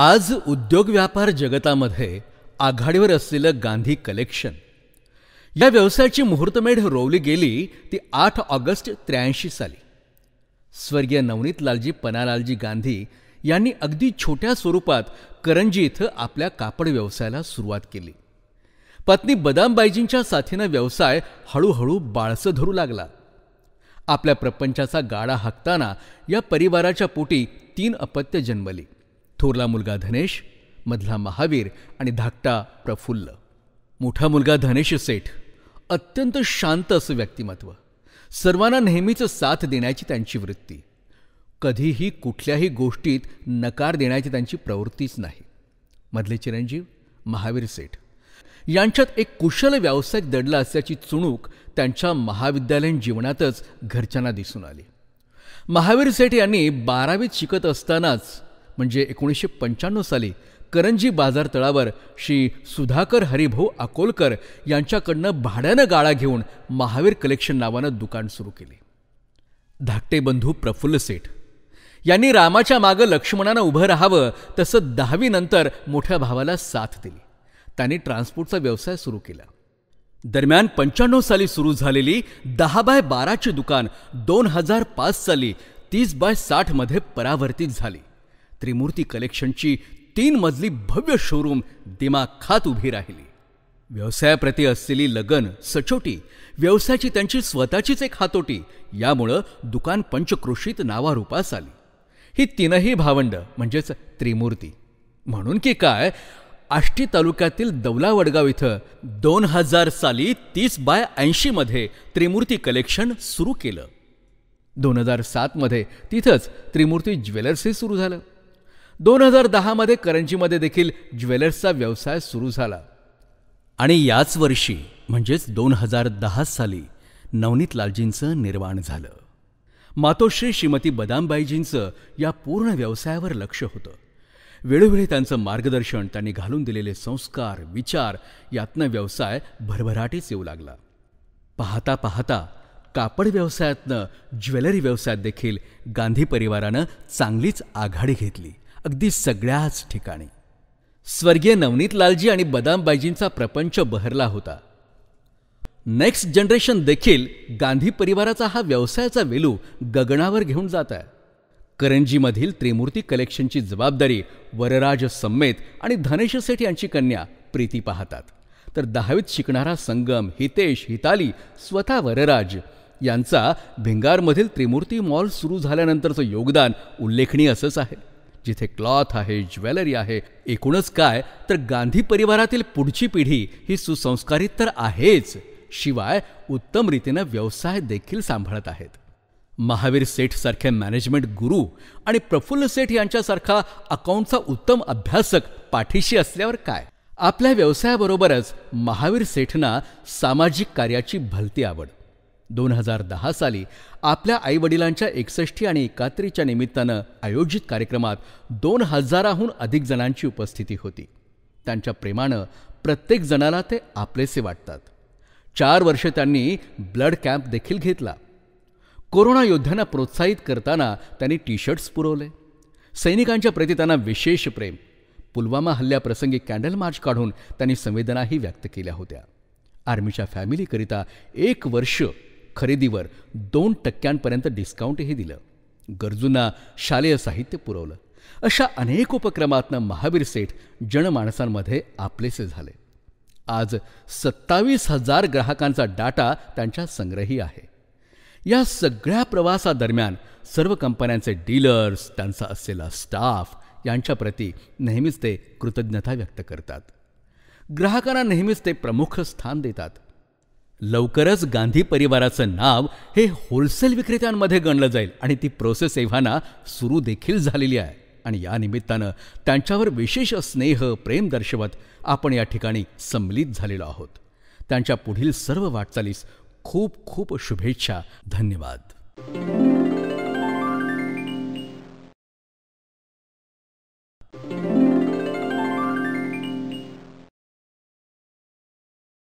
आज उद्योग व्यापार जगतामध्ये आघाडीवर असलेलं गांधी कलेक्शन या व्यवसायाची मुहूर्तमेढ रोवली गेली ती आठ ऑगस्ट त्र्याऐंशी साली स्वर्गीय नवनीत लालजी पनालालजी गांधी यांनी अगदी छोट्या स्वरूपात करंजी इथं आपल्या कापड व्यवसायाला सुरुवात केली पत्नी बदामबाईजींच्या साथीनं व्यवसाय हळूहळू बाळसं धरू लागला आपल्या प्रपंचाचा गाडा हाकताना या परिवाराच्या पोटी तीन अपत्य जन्मली थोरला मुलगा धनेश मधला महावीर आणि धाकटा प्रफुल्ल मोठा मुलगा धनेश सेठ अत्यंत शांत असं व्यक्तिमत्व सर्वांना नेहमीच साथ देण्याची त्यांची वृत्ती कधीही कुठल्याही गोष्टीत नकार देण्याची त्यांची प्रवृत्तीच नाही मधले चिरंजीव महावीर सेठ यांच्यात एक कुशल व्यावसायिक दडला असल्याची चुणूक त्यांच्या महाविद्यालयीन जीवनातच घरच्यांना दिसून आली महावीर सेठ यांनी बारावीत शिकत असतानाच म्हणजे एकोणीसशे पंच्याण्णव साली करंजी बाजार तळावर श्री सुधाकर हरिभाऊ अकोलकर यांच्याकडनं भाड्यानं गाळा घेऊन महावीर कलेक्शन नावानं दुकान सुरू केले धाकटे बंधू प्रफुल्ल सेठ यांनी रामाच्या मागं लक्ष्मणानं उभं राहावं तसं दहावीनंतर मोठ्या भावाला साथ दिली त्यांनी ट्रान्सपोर्टचा व्यवसाय सुरू केला दरम्यान पंच्याण्णव साली सुरू झालेली दहा बाय बाराची दुकान दोन हजार पाच साली तीस बाय साठमध्ये परावर्तित झाली त्रिमूर्ती कलेक्शनची तीन मजली भव्य शोरूम दिमाखात खात उभी राहिली व्यवसायाप्रती असलेली लगन सचोटी व्यवसायाची त्यांची स्वतःचीच एक हातोटी यामुळं दुकान पंचक्रोशीत नावारूपास आली ही तीनही भावंड म्हणजेच त्रिमूर्ती म्हणून की काय आष्टी तालुक्यातील दौलावडगाव इथं दोन हजार साली तीस बाय ऐंशीमध्ये त्रिमूर्ती कलेक्शन सुरू केलं दोन हजार सातमध्ये तिथंच त्रिमूर्ती ज्वेलर्सही सुरू झालं दोन हजार दहामध्ये करंजीमध्ये देखील ज्वेलर्सचा व्यवसाय सुरू झाला आणि याच वर्षी म्हणजेच दोन हजार दहा साली नवनीत लालजींचं निर्माण झालं मातोश्री श्रीमती बदामबाईजींचं या पूर्ण व्यवसायावर लक्ष होतं वेळोवेळी त्यांचं मार्गदर्शन त्यांनी घालून दिलेले संस्कार विचार यातनं व्यवसाय भरभराटीच येऊ लागला पाहता पाहता कापड व्यवसायातनं ज्वेलरी व्यवसायात देखील गांधी परिवारानं चांगलीच आघाडी घेतली अगदी सगळ्याच ठिकाणी स्वर्गीय नवनीत लालजी आणि बदामबाईजींचा प्रपंच बहरला होता नेक्स्ट जनरेशन देखील गांधी परिवाराचा हा व्यवसायाचा वेलू गगनावर घेऊन जात आहे करंजीमधील त्रिमूर्ती कलेक्शनची जबाबदारी वरराज सम्मेत आणि धनेश सेठ यांची कन्या प्रीती पाहतात तर दहावीत शिकणारा संगम हितेश हिताली स्वतः वरराज यांचा भिंगारमधील त्रिमूर्ती मॉल सुरू झाल्यानंतरचं योगदान उल्लेखनीय असंच आहे जिथे क्लॉथ आहे ज्वेलरी आहे एकूणच काय तर गांधी परिवारातील पुढची पिढी ही सुसंस्कारित तर आहेच शिवाय उत्तम रीतीनं व्यवसाय देखील सांभाळत आहेत महावीर सेठ सारखे मॅनेजमेंट गुरु आणि प्रफुल्ल सेठ यांच्यासारखा अकाउंटचा उत्तम अभ्यासक पाठीशी असल्यावर काय आपल्या व्यवसायाबरोबरच महावीर सेठना सामाजिक कार्याची भलती आवड दोन हजार दहा साली आपल्या आईवडिलांच्या एकसष्टी आणि एकाहत्तरीच्या निमित्तानं आयोजित कार्यक्रमात दोन हजाराहून अधिक जणांची उपस्थिती होती त्यांच्या प्रेमानं प्रत्येक जणाला ते आपलेसे वाटतात चार वर्ष त्यांनी ब्लड कॅम्प देखील घेतला कोरोना योद्ध्यांना प्रोत्साहित करताना त्यांनी टी शर्ट्स पुरवले सैनिकांच्या प्रती त्यांना विशेष प्रेम पुलवामा हल्ल्याप्रसंगी कॅन्डल मार्च काढून त्यांनी संवेदनाही व्यक्त केल्या होत्या आर्मीच्या फॅमिलीकरिता एक वर्ष खरेदीवर दोन टक्क्यांपर्यंत डिस्काउंटही दिलं गरजूंना शालेय साहित्य पुरवलं अशा अनेक उपक्रमातनं महावीर सेठ जनमाणसांमध्ये आपलेसे झाले आज सत्तावीस हजार ग्राहकांचा डाटा त्यांच्या संग्रही आहे या सगळ्या प्रवासादरम्यान सर्व कंपन्यांचे डीलर्स त्यांचा असलेला स्टाफ यांच्याप्रती नेहमीच ते कृतज्ञता व्यक्त करतात ग्राहकांना नेहमीच ते प्रमुख स्थान देतात लवकरच गांधी परिवाराचं नाव हे होलसेल विक्रेत्यांमध्ये गणलं जाईल आणि ती प्रोसेस एव्हाना सुरू देखील झालेली आहे आणि या निमित्तानं त्यांच्यावर विशेष स्नेह प्रेम दर्शवत आपण या ठिकाणी सम्मिलित झालेलो आहोत त्यांच्या पुढील सर्व वाटचालीस खूप खूप शुभेच्छा धन्यवाद